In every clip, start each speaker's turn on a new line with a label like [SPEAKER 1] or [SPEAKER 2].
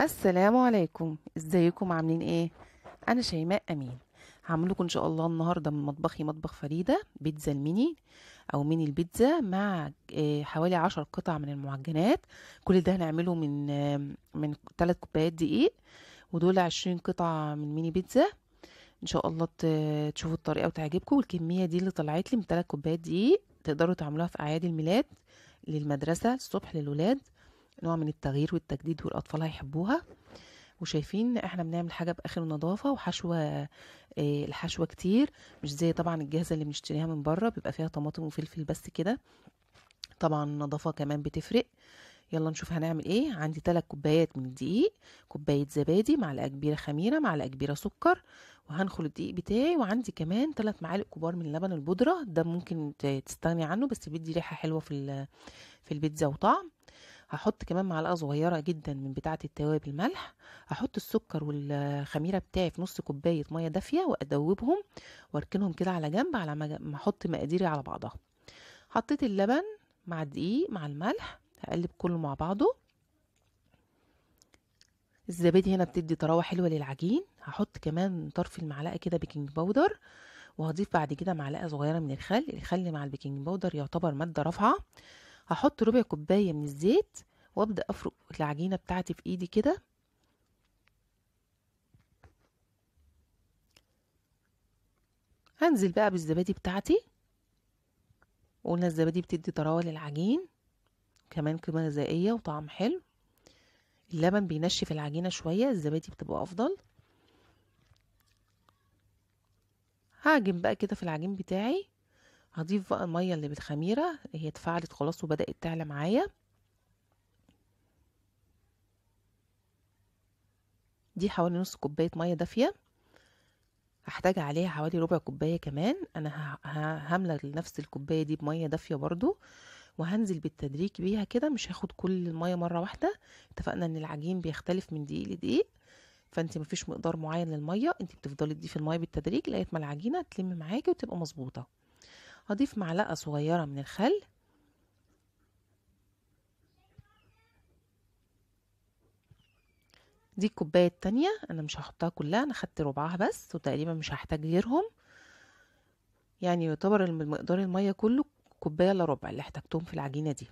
[SPEAKER 1] السلام عليكم ازيكم عاملين ايه انا شيماء امين هعمل لكم ان شاء الله النهارده من مطبخي مطبخ فريده بيتزا الميني او ميني البيتزا مع آه، حوالي عشر قطع من المعجنات كل ده هنعمله من آه، من ثلاث كوبايات دقيق ودول عشرين قطعه من ميني بيتزا ان شاء الله تشوفوا الطريقه وتعجبكم والكميه دي اللي طلعت لي من ثلاث كوبايات دقيق تقدروا تعملوها في اعياد الميلاد للمدرسه الصبح للولاد نوع من التغيير والتجديد والاطفال هيحبوها وشايفين احنا بنعمل حاجه باخر النظافه وحشوه إيه الحشوه كتير مش زي طبعا الجاهزه اللي بنشتريها من بره بيبقى فيها طماطم وفلفل بس كده طبعا النظافه كمان بتفرق يلا نشوف هنعمل ايه عندي تلات كوبايات من الدقيق كوبايه زبادي معلقه كبيره خميره معلقه كبيره سكر وهنخل الدقيق بتاعي وعندي كمان تلات معالق كبار من لبن البودره ده ممكن تستغني عنه بس بيدي ريحه حلوه في في البيتزا وطعم هحط كمان معلقه صغيره جدا من بتاعه التوابل الملح هحط السكر والخميره بتاعي في نص كوبايه ميه دافيه وادوبهم واركنهم كده على جنب على ما احط مقاديري على بعضها حطيت اللبن مع الدقيق مع الملح هقلب كله مع بعضه الزبادي هنا بتدي طراوه حلوه للعجين هحط كمان طرف المعلقه كده بيكنج باودر وهضيف بعد كده معلقه صغيره من الخل الخل مع البيكنج باودر يعتبر ماده رافعه هحط ربع كوباية من الزيت وابدأ أفرق العجينة بتاعتي في ايدي كده هنزل بقى بالزبادي بتاعتي قولنا الزبادي بتدي طراوة للعجين كمان قيمة غذائية وطعم حلو اللبن بينشف العجينة شوية الزبادي بتبقى أفضل هعجن بقى كده في العجين بتاعي هضيف بقى المية اللي بالخميرة هي اتفعلت خلاص وبدأت تعلى معايا دي حوالي نص كوباية مية دافية هحتاج عليها حوالي ربع كوباية كمان أنا هملى نفس الكوباية دي بمية دافية برضو وهنزل بالتدريج بيها كده مش هاخد كل المية مرة واحدة اتفقنا ان العجين بيختلف من دقيق لدقيق فانت مفيش مقدار معين للمية انت بتفضلي تضيفي المية بالتدريج لغاية ما العجينة تلم معاكي وتبقى مظبوطة هضيف معلقة صغيرة من الخل دي الكوباية التانية أنا مش هحطها كلها أنا خدت ربعها بس وتقريبا مش هحتاج غيرهم يعني يعتبر مقدار المية كله كوباية إلا ربع اللي احتاجتهم في العجينة دي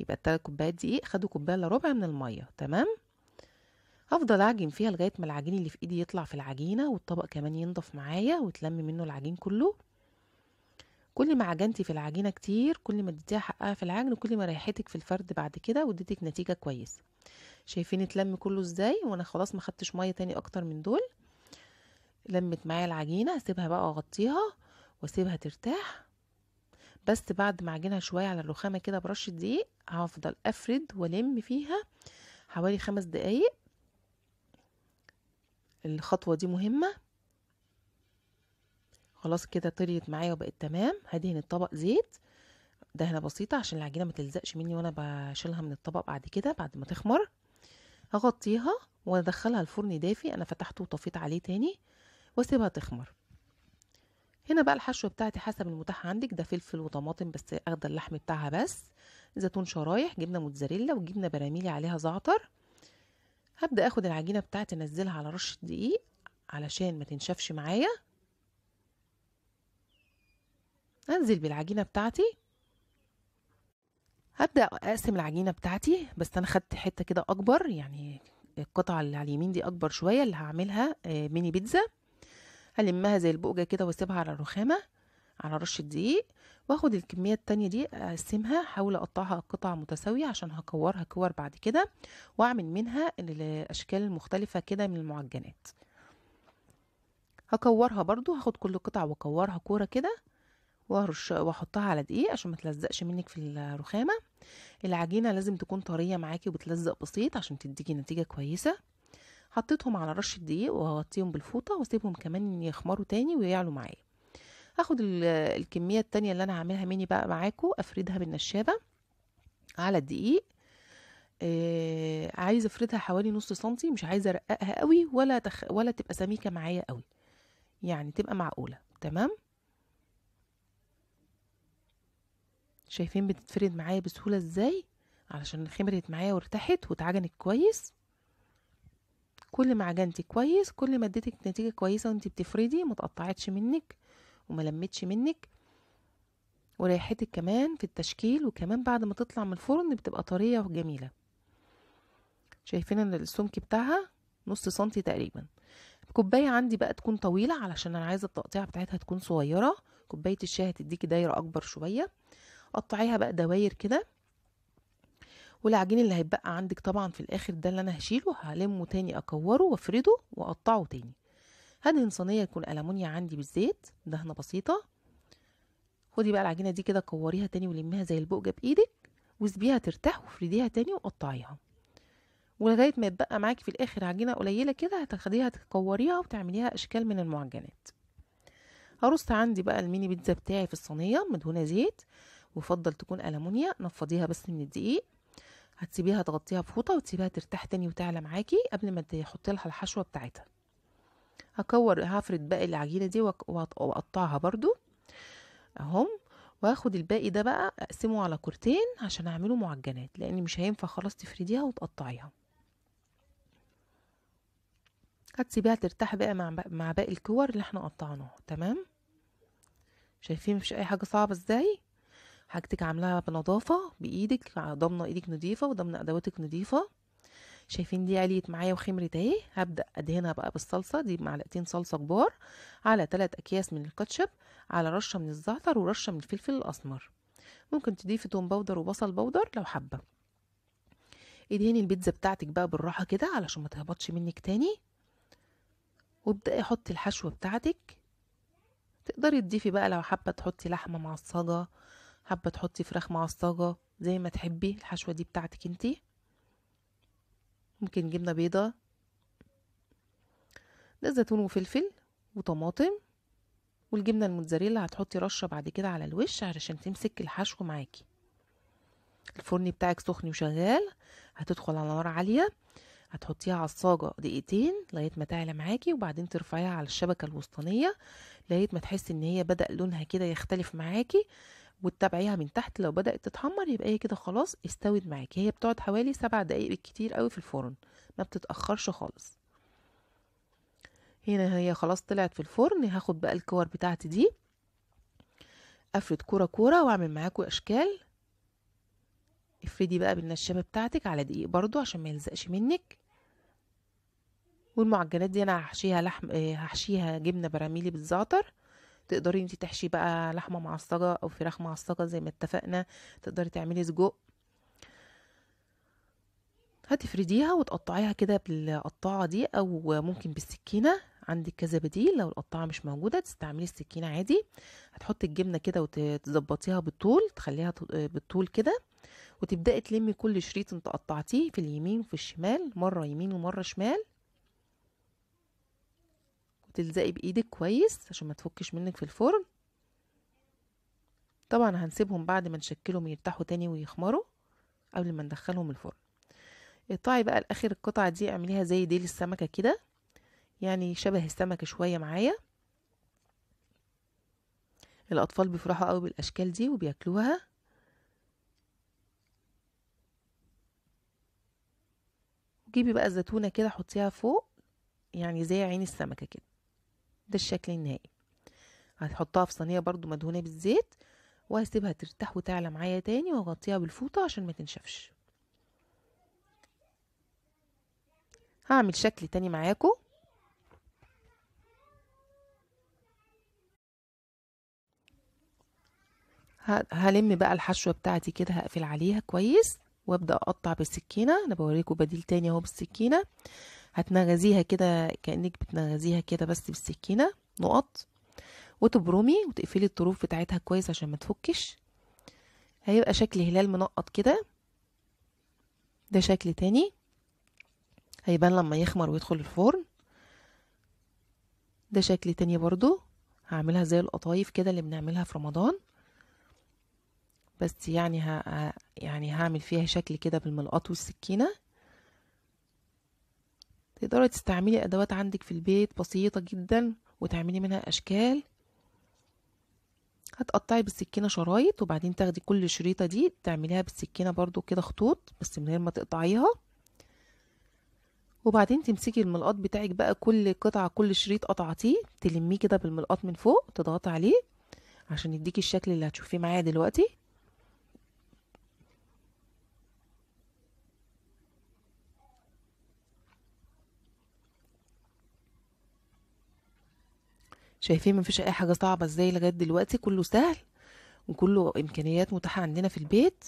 [SPEAKER 1] يبقى التلات كوبايات دقيق خدوا كوباية إلا ربع من المية تمام هفضل اعجن فيها لغايه ما العجين اللي في ايدي يطلع في العجينه والطبق كمان ينضف معايا وتلم منه العجين كله كل ما عجنتي في العجينه كتير كل ما اديتيها حقها في العجن وكل ما ريحتك في الفرد بعد كده واديتك نتيجه كويسه شايفين اتلم كله ازاي وانا خلاص ما خدتش ميه تاني اكتر من دول لمت معايا العجينه هسيبها بقى اغطيها واسيبها ترتاح بس بعد ما اعجنها شويه على الرخامه كده برشه دقيق هفضل افرد والم فيها حوالي خمس دقايق الخطوه دي مهمه خلاص كده طريت معايا وبقت تمام هدهن الطبق زيت دهنه بسيطه عشان العجينه ما تلزقش مني وانا بشيلها من الطبق بعد كده بعد ما تخمر هغطيها وادخلها الفرن دافي انا فتحته وطفيت عليه تاني واسيبها تخمر هنا بقى الحشو بتاعتي حسب المتاح عندك ده فلفل وطماطم بس اخده اللحم بتاعها بس زيتون شرايح جبنه موتزاريلا وجبنه براميلي عليها زعتر هبدا اخد العجينه بتاعتي انزلها على رشه دقيق علشان ما تنشفش معايا انزل بالعجينه بتاعتي هبدا اقسم العجينه بتاعتي بس انا خدت حته كده اكبر يعني القطعه اللي على اليمين دي اكبر شويه اللي هعملها آه، ميني بيتزا هلمها زي البوجه كده واسيبها على الرخامه على رش الدقيق واخد الكميه التانية دي اقسمها احاول اقطعها قطع متساويه عشان هكورها كور بعد كده واعمل منها الاشكال المختلفه كده من المعجنات هكورها برضو هاخد كل قطعه واكورها كوره كده وهرش واحطها على دقيق عشان ما تلزقش منك في الرخامه العجينه لازم تكون طريه معاكي وبتلزق بسيط عشان تديكي نتيجه كويسه حطيتهم على رش الدقيق وهغطيهم بالفوطه واسيبهم كمان يخمروا تاني ويعلوا معايا هاخد الكميه التانية اللي انا هعملها مني بقى معاكم افردها بالنشابه على الدقيق آه عايزه افردها حوالي نص سنتي مش عايزه ارققها قوي ولا تخ... ولا تبقى سميكه معايا قوي يعني تبقى معقوله تمام شايفين بتتفرد معايا بسهولة ازاي علشان خمرت معايا وارتحت واتعجنت كويس كل ما عجنتي كويس كل ما اديتك نتيجة كويسة وانت بتفردي متقطعتش منك وما لمتش منك وريحتك كمان في التشكيل وكمان بعد ما تطلع من الفرن بتبقى طرية وجميلة شايفين ان السمك بتاعها نص سنتي تقريبا الكوباية عندي بقى تكون طويلة علشان انا عايزة التقطيعة بتاعتها تكون صغيرة كوباية الشاي هتديكي دايرة اكبر شوية قطعيها بقى دواير كده والعجين اللي هيتبقى عندك طبعا في الاخر ده اللي انا هشيله هلمه تاني اكوره وافرده واقطعه تاني هدهن صينيه يكون الومنيا عندي بالزيت دهنه بسيطه خدي بقى العجينه دي كده كوريها تاني ولميها زي البقجه بايدك وسبيها ترتاح وافرديها تاني وقطعيها ولغايه ما يتبقى معاكي في الاخر عجينه قليله كده هتاخديها تكوريها وتعمليها اشكال من المعجنات هرص عندي بقى الميني بيتزا بتاعي في الصينيه مدهونه زيت يفضل تكون ألمونيا نفضيها بس من الدقيق هتسيبيها تغطيها بفوطة وتسيبيها ترتاح تاني وتعلى معاكي قبل ما تحطي لها الحشوة بتاعتها هكور هفرد باقي العجينة دي وأقطعها برضو أهم واخد الباقي ده بقى اقسمه على كورتين عشان اعمله معجنات لان مش هينفع خلاص تفرديها وتقطعيها هتسيبيها ترتاح بقى مع مع باقي الكور اللي احنا قطعناها تمام شايفين مفيش اي حاجه صعبه ازاي حاجتك عاملاها بنظافة بإيدك ضامنة إيدك نظيفة وضامنة أدواتك نظيفة شايفين دي عليت معايا وخمرت اهي هبدأ أدهنها بقى بالصلصة دي معلقتين صلصة كبار على ثلاث أكياس من الكاتشب على رشة من الزعتر ورشة من الفلفل الأسمر ممكن تضيفي توم بودر وبصل بودر لو حابة ادهني البيتزا بتاعتك بقى بالراحة كده علشان ما تهبطش منك تاني وابدأي حطي الحشوة بتاعتك تقدري تضيفي بقى لو حابة تحطي لحمة معصجة حابه تحطي فراخ معصجه زي ما تحبي الحشوه دي بتاعتك انتي ممكن جبنه بيضه ده زيتون وفلفل وطماطم والجبنه الموتزاريلا هتحطي رشه بعد كده على الوش علشان تمسك الحشو معاكي الفرن بتاعك سخن وشغال هتدخل على نار عاليه هتحطيها على الصاجة دقيقتين لغاية ما تعلى معاكي وبعدين ترفعيها على الشبكة الوسطانية لغاية ما تحسي ان هي بدأ لونها كده يختلف معاكي وتتابعيها من تحت لو بدات تتحمر يبقى هي كده خلاص استوت معاكي هي بتقعد حوالي سبع دقايق بالكتير قوي في الفرن ما بتتاخرش خالص هنا هي خلاص طلعت في الفرن هاخد بقى الكور بتاعتي دي افرد كوره كوره واعمل معاكوا اشكال افردي بقى بالنشابه بتاعتك على دقيق برضو عشان ما يلزقش منك والمعجنات دي انا هحشيها لحم آه، هحشيها جبنه براميلي بالزعتر تقدري انت تحشي بقى لحمه معصجه او فراخ معصجه زي ما اتفقنا تقدري تعملي سجق هتفرديها وتقطعيها كده بالقطاعه دي او ممكن بالسكينه عندك كذا بديل لو القطاعه مش موجوده تستعملي السكينه عادي هتحطي الجبنه كده وتظبطيها بالطول تخليها بالطول كده وتبداي تلمي كل شريط انت قطعتيه في اليمين وفي الشمال مره يمين ومره شمال تلزقي بايدك كويس عشان ما تفكش منك في الفرن طبعا هنسيبهم بعد ما نشكلهم يرتاحوا تاني ويخمروا قبل ما ندخلهم الفرن اقطعي بقى لاخر القطعه دي اعمليها زي ديل السمكه كده يعني شبه السمكه شويه معايا الاطفال بيفرحوا قوي بالاشكال دي وبياكلوها جيبي بقى الزيتونه كده حطيها فوق يعني زي عين السمكه كده ده الشكل النهائي هتحطها في صينيه برضو مدهونه بالزيت وهسيبها ترتاح وتعلى معايا تاني واغطيها بالفوطه عشان ما تنشفش هعمل شكل تاني معاكم هلم بقى الحشوه بتاعتي كده هقفل عليها كويس وابدا اقطع بالسكينه انا بوريكم بديل تاني اهو بالسكينه هتنغزيها كده كأنك بتنغزيها كده بس بالسكينة نقط وتبرمي وتقفلي الطروف بتاعتها كويس عشان ما تفكش هيبقى شكل هلال منقط كده ده شكل تاني هيبان لما يخمر ويدخل الفرن ده شكل تاني برضو هعملها زي القطايف كده اللي بنعملها في رمضان بس يعني ها يعني هعمل فيها شكل كده بالملقط والسكينة تقدري تستعملي أدوات عندك في البيت بسيطة جدا وتعملي منها أشكال هتقطعي بالسكينة شرايط وبعدين تاخدي كل شريطة دي تعمليها بالسكينة برضو كده خطوط بس من غير ما تقطعيها وبعدين تمسكي الملقاط بتاعك بقى كل قطعة كل شريط قطعتيه تلميه كده بالملقاط من فوق تضغطي عليه عشان يديكي الشكل اللي هتشوفيه معايا دلوقتي شايفين مفيش اي حاجه صعبه ازاي لغايه دلوقتي كله سهل وكله امكانيات متاحه عندنا في البيت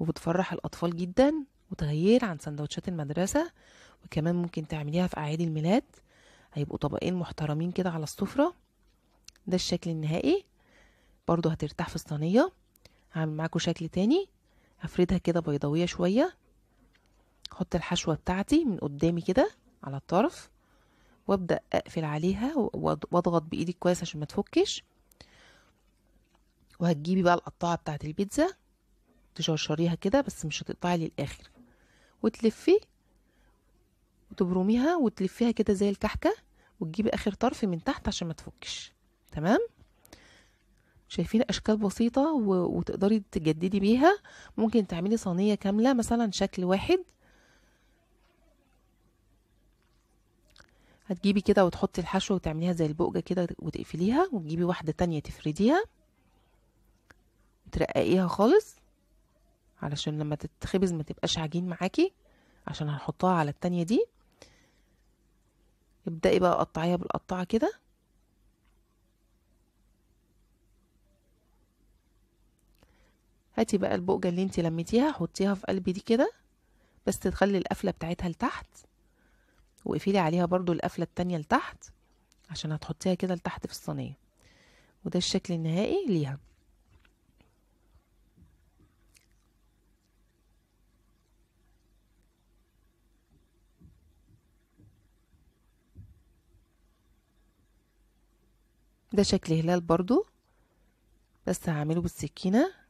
[SPEAKER 1] وبتفرح الاطفال جدا وتغيير عن سندوتشات المدرسه وكمان ممكن تعمليها في اعياد الميلاد هيبقوا طبقين محترمين كده على السفره ده الشكل النهائي برضو هترتاح في الصينيه هعمل معاكم شكل تاني هفردها كده بيضاويه شويه احط الحشوه بتاعتي من قدامي كده على الطرف وابدأ أقفل عليها واضغط بإيدي كويس عشان ما تفكش وهتجيبي بقى القطاعة بتاعة البيتزا تشرشريها كده بس مش هتقطعي للآخر وتلفي وتبرميها وتلفيها كده زي الكحكة وتجيبي آخر طرف من تحت عشان ما تفكش تمام شايفين اشكال بسيطه وتقدري تجددي بيها ممكن تعملي صينيه كامله مثلا شكل واحد هتجيبي كده وتحطي الحشوة وتعمليها زي البقجة كده وتقفليها وتجيبي واحدة تانية تفرديها وترققيها خالص علشان لما تتخبز ما تبقاش عجين معاكي عشان هنحطها على التانية دي ابدأي بقى قطعيها بالقطعة كده هاتي بقى البقجة اللي انت لميتيها حطيها في قلب دي كده بس تخلي القفلة بتاعتها لتحت واقفلي عليها برضو القفلة التانية لتحت عشان هتحطيها كده لتحت في الصينية وده الشكل النهائي ليها ده شكل هلال برضو بس هعمله بالسكينة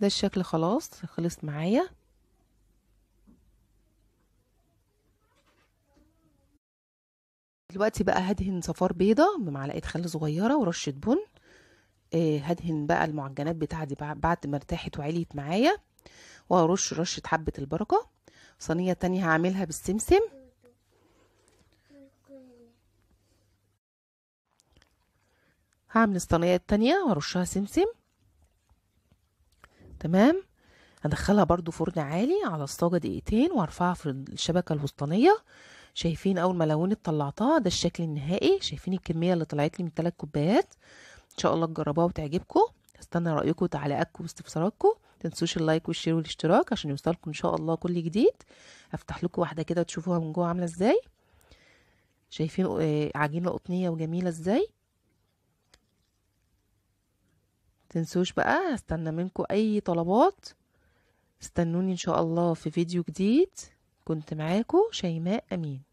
[SPEAKER 1] ده الشكل خلاص خلصت معايا دلوقتي بقى هدهن صفار بيضة بمعلقة خل صغيرة ورشة بن آه، هدهن بقى المعجنات بتاعتي بعد ما ارتاحت وعليت معايا وهرش رشة حبة البركة صينية تانية هعملها بالسمسم هعمل الصينية التانية وارشها سمسم تمام هدخلها برضو فرن عالي على الصاجة دقيقتين وارفعها في الشبكة الوسطانية شايفين اول ما لونت طلعتها ده الشكل النهائي شايفين الكمية اللي طلعت لي من تلات كوبايات ان شاء الله تجربوها وتعجبكم استنى رايكم وتعليقاتكم واستفساراتكم تنسوش اللايك والشير والاشتراك عشان يوصلكم ان شاء الله كل جديد افتح لكم واحده كده تشوفوها من جوه عامله ازاي شايفين آه، عجينه قطنيه وجميله ازاي تنسوش بقى هستنى منكم اي طلبات استنوني ان شاء الله في فيديو جديد كنت معاكم شيماء امين